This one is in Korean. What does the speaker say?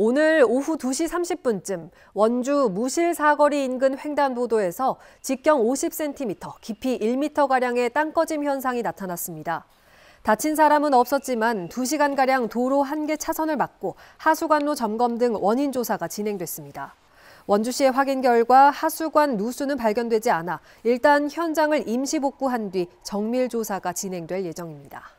오늘 오후 2시 30분쯤 원주 무실 사거리 인근 횡단보도에서 직경 50cm, 깊이 1m가량의 땅꺼짐 현상이 나타났습니다. 다친 사람은 없었지만 2시간가량 도로 한 개 차선을 막고 하수관로 점검 등 원인 조사가 진행됐습니다. 원주시의 확인 결과 하수관 누수는 발견되지 않아 일단 현장을 임시 복구한 뒤 정밀 조사가 진행될 예정입니다.